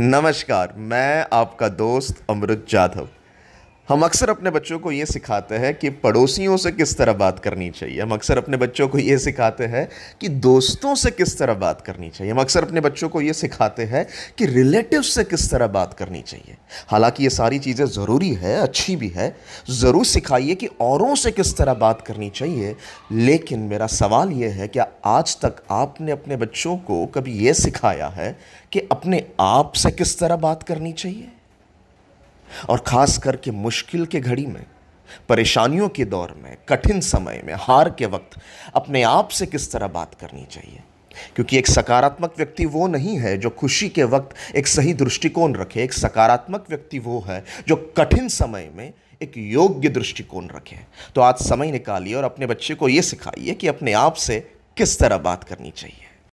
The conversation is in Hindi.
नमस्कार मैं आपका दोस्त अमृत जाधव हम अक्सर अपने बच्चों को ये सिखाते हैं कि पड़ोसियों से किस तरह बात करनी चाहिए हम अक्सर अपने बच्चों को ये सिखाते हैं कि दोस्तों से किस तरह बात करनी चाहिए हम अक्सर अपने बच्चों को ये सिखाते हैं कि रिलेटिव से किस तरह बात करनी चाहिए हालांकि ये सारी चीज़ें ज़रूरी है अच्छी भी है ज़रूर सिखाइए कि औरों से किस तरह बात करनी चाहिए लेकिन मेरा सवाल ये है क्या आज तक आपने अपने बच्चों को कभी ये सिखाया है कि अपने आप से किस तरह बात करनी चाहिए और ख़ास करके मुश्किल के घड़ी में परेशानियों के दौर में कठिन समय में हार के वक्त अपने आप से किस तरह बात करनी चाहिए क्योंकि एक सकारात्मक व्यक्ति वो नहीं है जो खुशी के वक्त एक सही दृष्टिकोण रखे एक सकारात्मक व्यक्ति वो है जो कठिन समय में एक योग्य दृष्टिकोण रखे तो आज समय निकालिए और अपने बच्चे को ये सिखाइए कि अपने आप से किस तरह बात करनी चाहिए